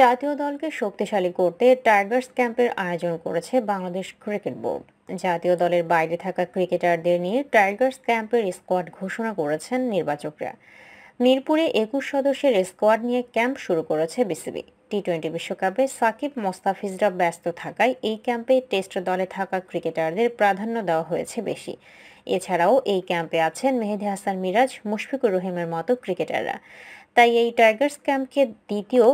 জাতীয় দলকে শক্তিশালী করতে টাইগার্স ক্যাম্পের আয়োজন করেছে বাংলাদেশ ক্রিকেট বোর্ড জাতীয় দলের বাইরে থাকা ক্রিকেটারদের নিয়ে টাইগার্স ক্যাম্পের স্কোয়াড ঘোষণা করেছেন নির্বাচকরা মিরপুরে একুশ সদস্যের স্কোয়াড নিয়ে ক্যাম্প শুরু করেছে বিসিবি টি টোয়েন্টি বিশ্বকাপে সাকিব মোস্তাফিজরা ব্যস্ত থাকায় এই ক্যাম্পে টেস্ট দলে থাকা ক্রিকেটারদের প্রাধান্য দেওয়া হয়েছে বেশি এছাড়াও এই ক্যাম্পে আছেন মেহেদি হাসান মিরাজ মুশফিকুর রহিমের মতো ক্রিকেটাররা তাই এই টাইগার্স ক্যাম্পকে দ্বিতীয়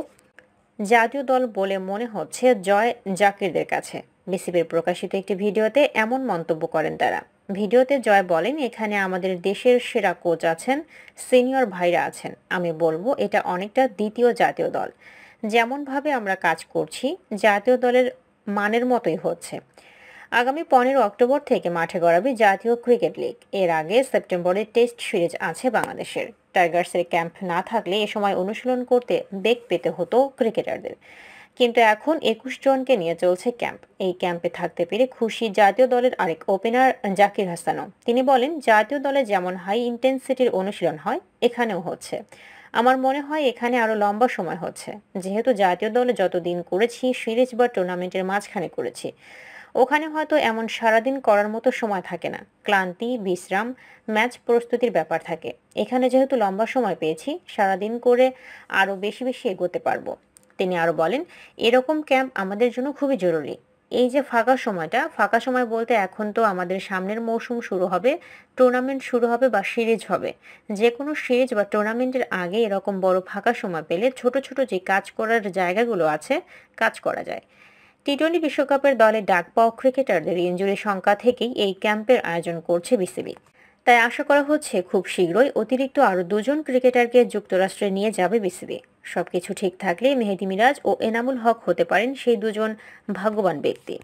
জাতীয় দল বলে মনে হচ্ছে জয় জাকিরদের কাছে বিসিবির প্রকাশিত একটি ভিডিওতে এমন মন্তব্য করেন তারা ভিডিওতে জয় বলেন এখানে আমাদের দেশের সেরা কোচ আছেন সিনিয়র ভাইরা আছেন আমি বলবো এটা অনেকটা দ্বিতীয় জাতীয় দল যেমনভাবে আমরা কাজ করছি জাতীয় দলের মানের মতোই হচ্ছে আগামী পনেরো অক্টোবর থেকে মাঠে গড়াবে জাতীয় ক্রিকেট লিগ এর আগে সেপ্টেম্বরে টেস্ট সিরিজ আছে বাংলাদেশের টাইগার্সের ক্যাম্প না থাকলে এ সময় অনুশীলন করতে বেগ পেতে হতো ক্রিকেটারদের কিন্তু এখন একুশ জনকে নিয়ে চলছে ক্যাম্প এই ক্যাম্পে থাকতে পেরে খুশি জাতীয় দলের আরেক ওপেনার জাকির হাসানও তিনি বলেন জাতীয় দলে যেমন হাই ইন্টেন্সিটির অনুশীলন হয় এখানেও হচ্ছে আমার মনে হয় এখানে আরও লম্বা সময় হচ্ছে যেহেতু জাতীয় দলে যতদিন করেছি সিরিজ বা টুর্নামেন্টের মাঝখানে করেছি ওখানে হয়তো এমন সারাদিন করার মতো সময় থাকে না ক্লান্তি বিশ্রাম ম্যাচ প্রস্তুতির ব্যাপার থাকে এখানে যেহেতু লম্বা সময় পেয়েছি সারাদিন করে আরও বেশি বেশি এগোতে পারবো তিনি আরও বলেন এরকম ক্যাম্প আমাদের জন্য খুবই জরুরি এই যে ফাঁকা সময়টা ফাঁকা সময় বলতে এখন তো আমাদের সামনের মৌসুম শুরু হবে টুর্নামেন্ট শুরু হবে বা সিরিজ হবে যে কোনো সিরিজ বা টুর্নামেন্টের আগে এরকম বড় ফাঁকা সময় পেলে ছোট ছোট যে কাজ করার জায়গাগুলো আছে কাজ করা যায় টি টোয়েন্টি বিশ্বকাপের দলে ডাক পাওয়া ক্রিকেটারদের ইঞ্জুরির শঙ্কা থেকেই এই ক্যাম্পের আয়োজন করছে বিসিবি তাই আশা করা হচ্ছে খুব শীঘ্রই অতিরিক্ত আরও দুজন ক্রিকেটারকে যুক্তরাষ্ট্রে নিয়ে যাবে বিসিবি সবকিছু ঠিক থাকলে মেহেদি মিরাজ ও এনামুল হক হতে পারেন সেই দুজন ভাগ্যবান ব্যক্তি